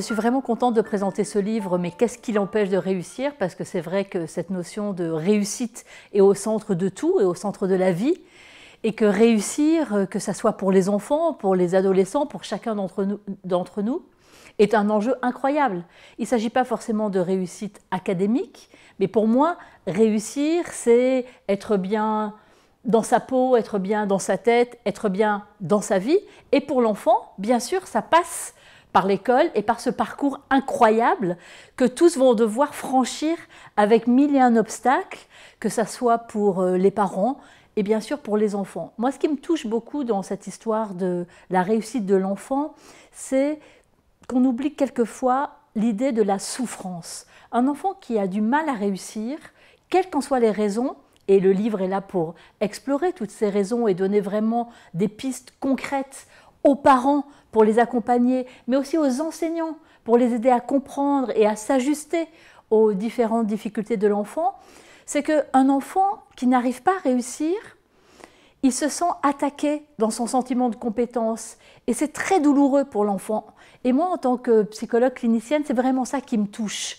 je suis vraiment contente de présenter ce livre, mais qu'est-ce qui l'empêche de réussir Parce que c'est vrai que cette notion de réussite est au centre de tout et au centre de la vie. Et que réussir, euh, que ça soit pour les enfants, pour les adolescents, pour chacun d'entre nous, nous, est un enjeu incroyable. Il ne s'agit pas forcément de réussite académique, mais pour moi, réussir, c'est être bien dans sa peau, être bien dans sa tête, être bien dans sa vie. Et pour l'enfant, bien sûr, ça passe par l'école et par ce parcours incroyable que tous vont devoir franchir avec mille et un obstacles, que ça soit pour euh, les parents et bien sûr pour les enfants. Moi, ce qui me touche beaucoup dans cette histoire de la réussite de l'enfant, c'est qu'on oublie quelquefois l'idée de la souffrance. Un enfant qui a du mal à réussir, quelles qu'en soient les raisons, et le livre est là pour explorer toutes ces raisons et donner vraiment des pistes concrètes aux parents pour les accompagner, mais aussi aux enseignants pour les aider à comprendre et à s'ajuster aux différentes difficultés de l'enfant, c'est qu'un enfant qui n'arrive pas à réussir, il se sent attaqué dans son sentiment de compétence et c'est très douloureux pour l'enfant. Et moi, en tant que psychologue clinicienne, c'est vraiment ça qui me touche.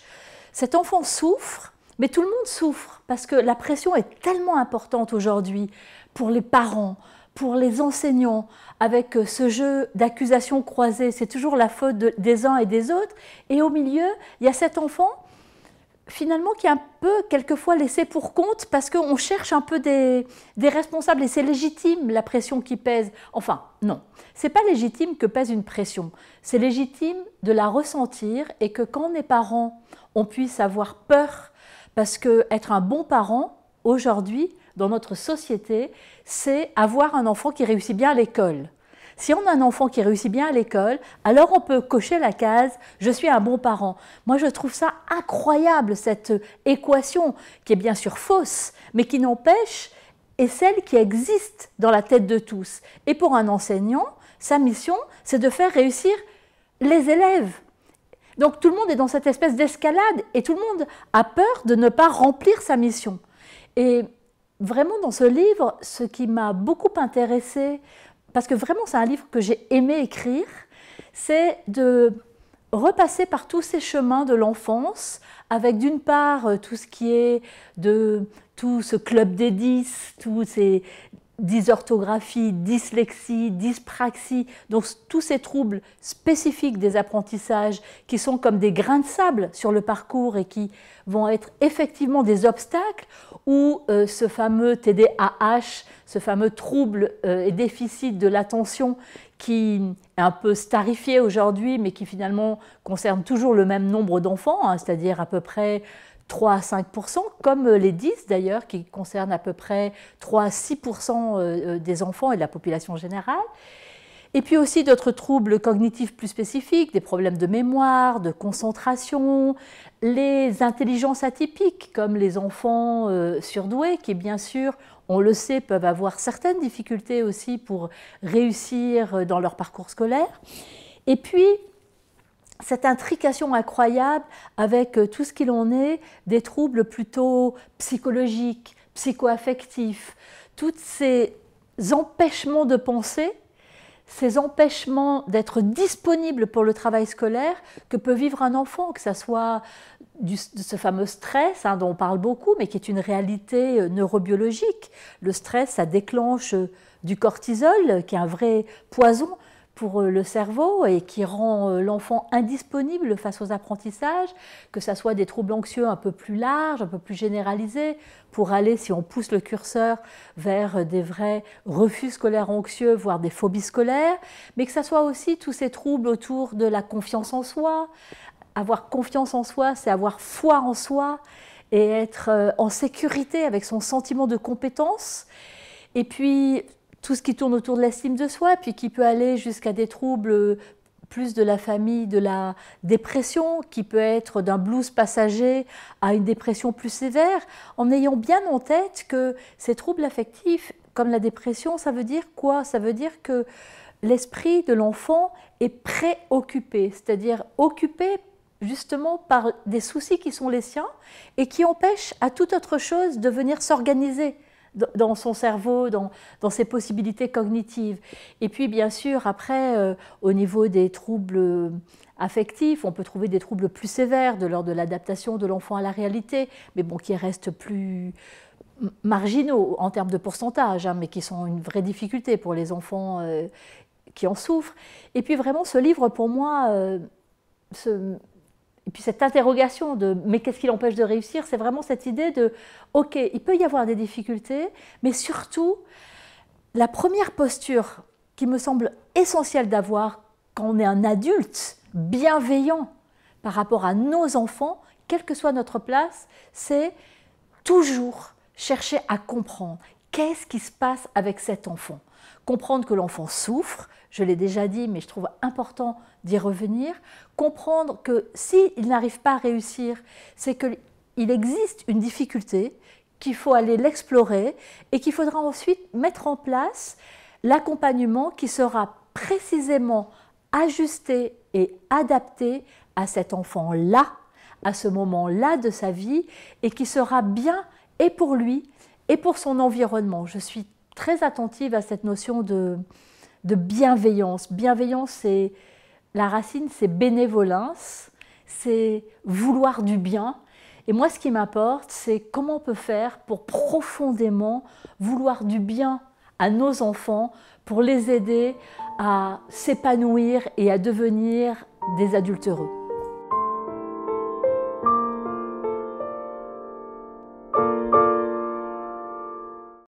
Cet enfant souffre, mais tout le monde souffre parce que la pression est tellement importante aujourd'hui pour les parents, pour les enseignants avec euh, ce jeu d'accusations croisées. C'est toujours la faute des uns et des autres. Et au milieu, il y a cet enfant finalement qui est un peu quelquefois laissé pour compte parce qu'on cherche un peu des, responsables et c'est légitime la pression qui pèse. Enfin, non, c'est pas légitime que pèse une pression. C'est légitime de la ressentir et que quand on est parent, on puisse avoir peur parce qu'être un bon parent aujourd'hui, dans notre société, c'est avoir un enfant qui réussit bien à l'école. Si on a un enfant qui réussit bien à l'école, alors on peut cocher la case ⁇ Je suis un bon parent ⁇ Moi, je trouve ça incroyable, cette équation, qui est bien sûr fausse, mais qui n'empêche, est celle qui existe dans la tête de tous. Et pour un enseignant, sa mission, c'est de faire réussir les élèves. Donc tout le monde est dans cette espèce d'escalade et tout le monde a peur de ne pas remplir sa mission. Et vraiment dans ce livre, ce qui m'a beaucoup intéressé, parce que vraiment c'est un livre que j'ai aimé écrire, c'est de repasser par tous ces chemins de l'enfance, avec d'une part euh, tout ce qui est de tout ce club des 10, tous ces dysorthographies, dyslexie, dyspraxie, donc tous ces troubles spécifiques des apprentissages qui sont comme des grains de sable sur le parcours et qui vont être effectivement des obstacles ou euh, ce fameux TDAH, ce fameux trouble euh, et déficit de l'attention qui est un peu starifié aujourd'hui, mais qui finalement concerne toujours le même nombre d'enfants, hein, c'est-à-dire à peu près 3 à 5 comme euh, les 10 d'ailleurs, qui concernent à peu près 3 à 6 des enfants et de la population générale. Et puis aussi d'autres troubles cognitifs plus spécifiques, des problèmes de mémoire, de concentration, les intelligences atypiques comme les enfants euh, surdoués qui bien sûr, on le sait, peuvent avoir certaines difficultés aussi pour réussir euh, dans leur parcours scolaire. Et puis cette intrication incroyable avec euh, tout ce qu'il en est des troubles plutôt psychologiques, psychoaffectifs, toutes ces empêchements de penser ces empêchements d'être disponibles pour le travail scolaire que peut vivre un enfant, que ce soit de ce fameux stress hein, dont on parle beaucoup, mais qui est une réalité euh, neurobiologique. Le stress, ça déclenche euh, du cortisol, qui est un vrai poison, euh, le cerveau et qui rend euh, l'enfant indisponible face aux apprentissages, que ça soit des troubles anxieux un peu plus larges, un peu plus généralisés, pour aller, si on pousse le curseur, vers euh, des vrais refus scolaires anxieux, voire des phobies scolaires, mais que ça soit aussi tous ces troubles autour de la confiance en soi. Avoir confiance en soi, c'est avoir foi en soi et être en sécurité avec son sentiment de compétence. Et puis, tout ce qui tourne autour de l'estime de soi, puis qui peut aller jusqu'à des troubles euh, plus de la famille de la dépression, qui peut être d'un blues passager à une dépression plus sévère, en ayant bien en tête que ces troubles affectifs, comme la dépression, ça veut dire quoi Ça veut dire que l'esprit de l'enfant est préoccupé, c'est-à-dire occupé justement par des soucis qui sont les siens et qui empêchent à toute autre chose de venir s'organiser dans son cerveau, dans, dans, ses possibilités cognitives. Et puis bien sûr, après, euh, au niveau des troubles euh, affectifs, on peut trouver des troubles plus sévères de l'ordre de l'adaptation de l'enfant à la réalité, mais bon, qui restent plus marginaux en termes de pourcentage, hein, mais qui sont une vraie difficulté pour les enfants euh, qui en souffrent. Et puis vraiment, ce livre, pour moi, et puis cette interrogation de mais qu'est-ce qui l'empêche de réussir, c'est vraiment cette idée de ok, il peut y avoir des difficultés, mais surtout la première posture qui me semble essentielle d'avoir quand on est un adulte bienveillant par rapport à nos enfants, quelle que soit notre place, c'est toujours chercher à comprendre qu'est-ce qui se passe avec cet enfant Comprendre que l'enfant souffre, je l'ai déjà dit, mais je trouve important d'y revenir. Comprendre que s'il n'arrive pas à réussir, c'est qu'il existe une difficulté, qu'il faut aller l'explorer et qu'il faudra ensuite mettre en place l'accompagnement qui sera précisément ajusté et adapté à cet enfant-là, à ce moment-là de sa vie, et qui sera bien et pour lui et pour son environnement. Je suis très attentive à cette notion de, bienveillance. Bienveillance, c'est la racine, c'est bénévolence, c'est vouloir du bien. Et moi, ce qui m'importe, c'est comment on peut faire pour profondément vouloir du bien à nos enfants, pour les aider à s'épanouir et à devenir des adultes heureux.